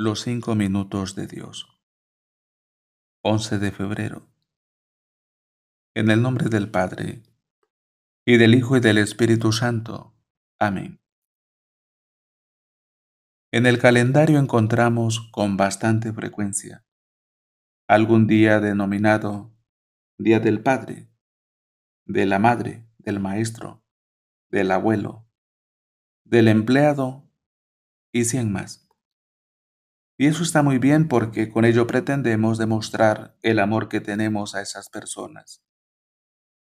Los cinco minutos de Dios. 11 de febrero. En el nombre del Padre, y del Hijo y del Espíritu Santo. Amén. En el calendario encontramos con bastante frecuencia algún día denominado Día del Padre, de la Madre, del Maestro, del Abuelo, del Empleado y cien más. Y eso está muy bien porque con ello pretendemos demostrar el amor que tenemos a esas personas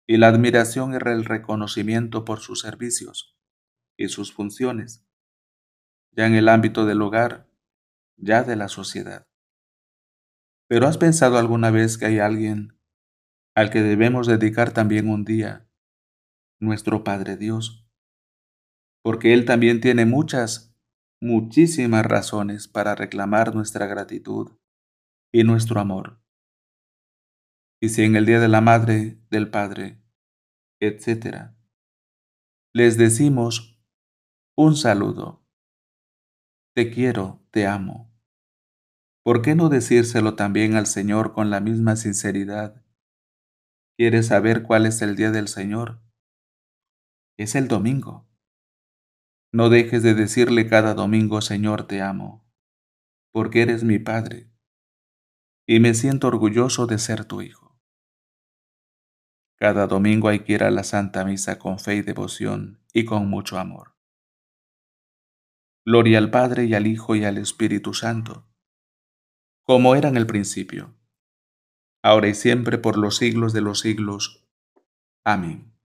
y la admiración y el reconocimiento por sus servicios y sus funciones, ya en el ámbito del hogar, ya de la sociedad. Pero ¿has pensado alguna vez que hay alguien al que debemos dedicar también un día, nuestro Padre Dios? Porque Él también tiene muchas muchísimas razones para reclamar nuestra gratitud y nuestro amor. Y si en el Día de la Madre, del Padre, etc., les decimos un saludo, te quiero, te amo, ¿por qué no decírselo también al Señor con la misma sinceridad? ¿Quieres saber cuál es el Día del Señor? Es el domingo. No dejes de decirle cada domingo, Señor, te amo, porque eres mi Padre, y me siento orgulloso de ser tu Hijo. Cada domingo hay que ir a la Santa Misa con fe y devoción y con mucho amor. Gloria al Padre y al Hijo y al Espíritu Santo, como era en el principio, ahora y siempre por los siglos de los siglos. Amén.